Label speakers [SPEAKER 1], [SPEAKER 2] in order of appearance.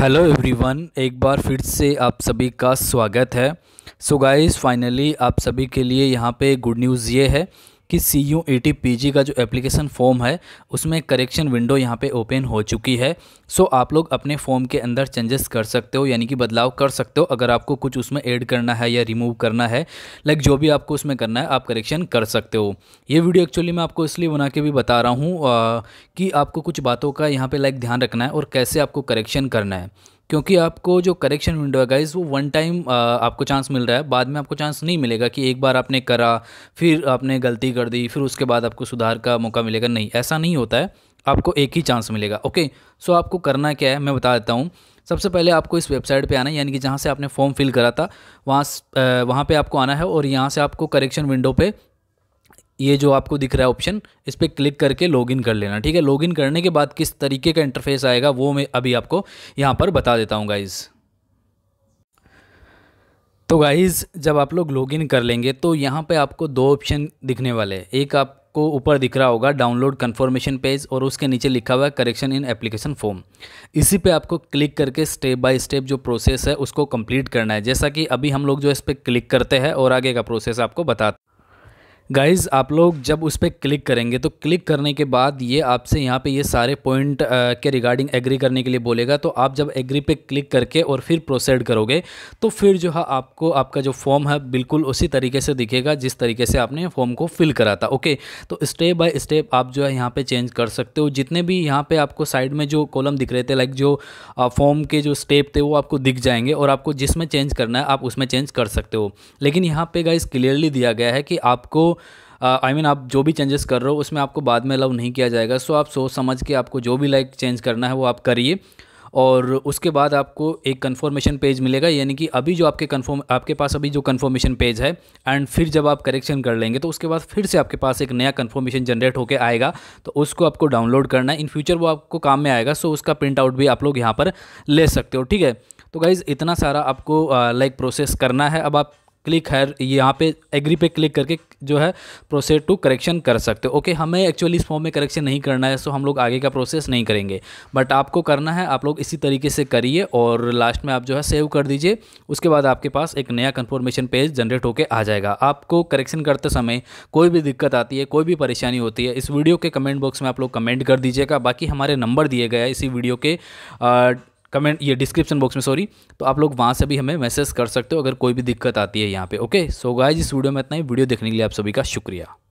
[SPEAKER 1] hello everyone एक बार फिर से आप सभी का स्वागत है सो गाइस फाइनली आप सभी के लिए यहाँ पे गुड न्यूज़ ये है कि C U A T P G का जो एप्लीकेशन फॉर्म है उसमें करेक्शन विंडो यहाँ पे ओपन हो चुकी है सो आप लोग अपने फॉर्म के अंदर चेंजेस कर सकते हो यानी कि बदलाव कर सकते हो अगर आपको कुछ उसमें ऐड करना है या रिमूव करना है लाइक जो भी आपको उसमें करना है आप करेक्शन कर सकते हो ये वीडियो एक्चुअली मैं आपको इसलिए बना के भी बता रहा हूँ कि आपको कुछ बातों का यहाँ पर लाइक ध्यान रखना है और कैसे आपको करेक्शन करना है क्योंकि आपको जो करेक्शन विंडो है गाइज़ वो वन टाइम आपको चांस मिल रहा है बाद में आपको चांस नहीं मिलेगा कि एक बार आपने करा फिर आपने गलती कर दी फिर उसके बाद आपको सुधार का मौका मिलेगा नहीं ऐसा नहीं होता है आपको एक ही चांस मिलेगा ओके सो आपको करना क्या है मैं बता देता हूँ सबसे पहले आपको इस वेबसाइट पे आना है यानी कि जहाँ से आपने फॉर्म फिल करा था वहाँ वहाँ पे आपको आना है और यहाँ से आपको करेक्शन विंडो पे ये जो आपको दिख रहा है ऑप्शन इस पर क्लिक करके लॉगिन कर लेना ठीक है लॉगिन करने के बाद किस तरीके का इंटरफेस आएगा वो मैं अभी आपको यहाँ पर बता देता हूँ गाइज़ तो गाइज़ जब आप लोग लॉगिन कर लेंगे तो यहाँ पे आपको दो ऑप्शन दिखने वाले हैं एक आपको ऊपर दिख रहा होगा डाउनलोड कन्फर्मेशन पेज और उसके नीचे लिखा हुआ है करेक्शन इन एप्लीकेशन फॉर्म इसी पे आपको क्लिक करके स्टेप बाय स्टेप जो प्रोसेस है उसको कंप्लीट करना है जैसा कि अभी हम लोग जो इस पर क्लिक करते हैं और आगे का प्रोसेस आपको बताते गाइज़ आप लोग जब उस पर क्लिक करेंगे तो क्लिक करने के बाद ये आपसे यहाँ पे ये सारे पॉइंट के रिगार्डिंग एग्री करने के लिए बोलेगा तो आप जब एग्री पे क्लिक करके और फिर प्रोसेड करोगे तो फिर जो है आपको आपका जो फॉर्म है बिल्कुल उसी तरीके से दिखेगा जिस तरीके से आपने फॉर्म को फिल करा था ओके तो स्टेप बाय स्टेप आप जो है यहाँ पर चेंज कर सकते हो जितने भी यहाँ पर आपको साइड में जो कॉलम दिख रहे थे लाइक जो फॉर्म के जो स्टेप थे वो आपको दिख जाएंगे और आपको जिसमें चेंज करना है आप उसमें चेंज कर सकते हो लेकिन यहाँ पर गाइज़ क्लियरली दिया गया है कि आपको आई मीन I mean, आप जो भी चेंजेस कर रहे हो उसमें आपको बाद में अलाउ नहीं किया जाएगा सो आप सोच समझ के आपको जो भी लाइक चेंज करना है वो आप करिए और उसके बाद आपको एक कन्फर्मेशन पेज मिलेगा यानी कि अभी जो आपके कन्फर्म आपके पास अभी जो कन्फर्मेशन पेज है एंड फिर जब आप करेक्शन कर लेंगे तो उसके बाद फिर से आपके पास एक नया कन्फर्मेशन जनरेट होकर आएगा तो उसको आपको डाउनलोड करना है इन फ्यूचर वो आपको काम में आएगा सो उसका प्रिंट आउट भी आप लोग यहाँ पर ले सकते हो ठीक है तो गाइज़ इतना सारा आपको लाइक uh, प्रोसेस करना है अब आप क्लिक है यहाँ पे एग्री पे क्लिक करके जो है प्रोसेस टू करेक्शन कर सकते हो ओके हमें एक्चुअली इस फॉर्म में करेक्शन नहीं करना है सो हम लोग आगे का प्रोसेस नहीं करेंगे बट आपको करना है आप लोग इसी तरीके से करिए और लास्ट में आप जो है सेव कर दीजिए उसके बाद आपके पास एक नया कन्फर्मेशन पेज जनरेट होकर आ जाएगा आपको करेक्शन करते समय कोई भी दिक्कत आती है कोई भी परेशानी होती है इस वीडियो के कमेंट बॉक्स में आप लोग कमेंट कर दीजिएगा बाकी हमारे नंबर दिए गए इसी वीडियो के कमेंट ये डिस्क्रिप्शन बॉक्स में सॉरी तो आप लोग वहाँ से भी हमें मैसेज कर सकते हो अगर कोई भी दिक्कत आती है यहाँ पे ओके सो गाइस इस वीडियो में इतना ही वीडियो देखने के लिए आप सभी का शुक्रिया